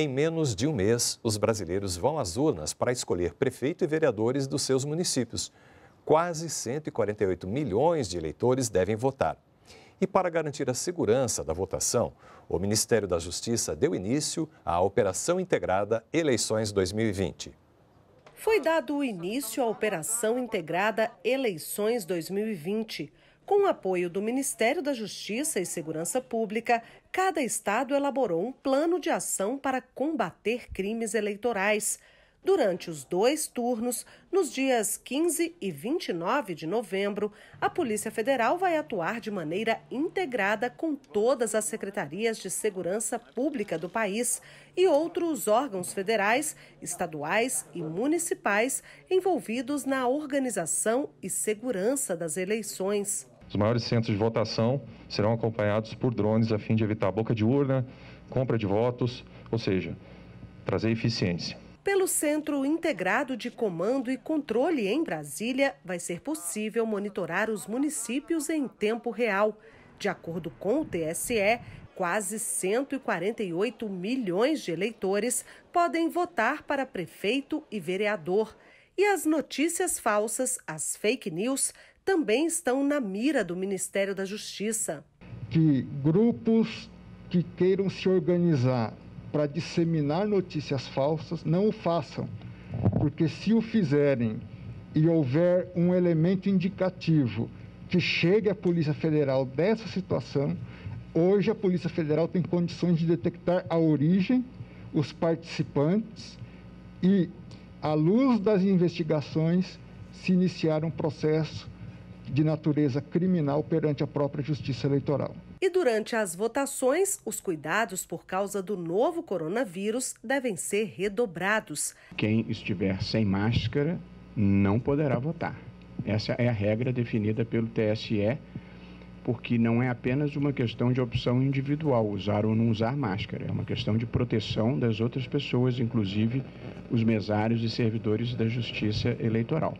Em menos de um mês, os brasileiros vão às urnas para escolher prefeito e vereadores dos seus municípios. Quase 148 milhões de eleitores devem votar. E para garantir a segurança da votação, o Ministério da Justiça deu início à Operação Integrada Eleições 2020. Foi dado o início à Operação Integrada Eleições 2020 com o apoio do Ministério da Justiça e Segurança Pública, cada estado elaborou um plano de ação para combater crimes eleitorais. Durante os dois turnos, nos dias 15 e 29 de novembro, a Polícia Federal vai atuar de maneira integrada com todas as secretarias de segurança pública do país e outros órgãos federais, estaduais e municipais envolvidos na organização e segurança das eleições. Os maiores centros de votação serão acompanhados por drones a fim de evitar boca de urna, compra de votos, ou seja, trazer eficiência. Pelo Centro Integrado de Comando e Controle em Brasília, vai ser possível monitorar os municípios em tempo real. De acordo com o TSE, quase 148 milhões de eleitores podem votar para prefeito e vereador. E as notícias falsas, as fake news, também estão na mira do Ministério da Justiça. Que grupos que queiram se organizar para disseminar notícias falsas não o façam, porque se o fizerem e houver um elemento indicativo que chegue à Polícia Federal dessa situação, hoje a Polícia Federal tem condições de detectar a origem, os participantes e, à luz das investigações, se iniciar um processo de natureza criminal perante a própria Justiça Eleitoral. E durante as votações, os cuidados por causa do novo coronavírus devem ser redobrados. Quem estiver sem máscara não poderá votar. Essa é a regra definida pelo TSE, porque não é apenas uma questão de opção individual, usar ou não usar máscara. É uma questão de proteção das outras pessoas, inclusive os mesários e servidores da Justiça Eleitoral.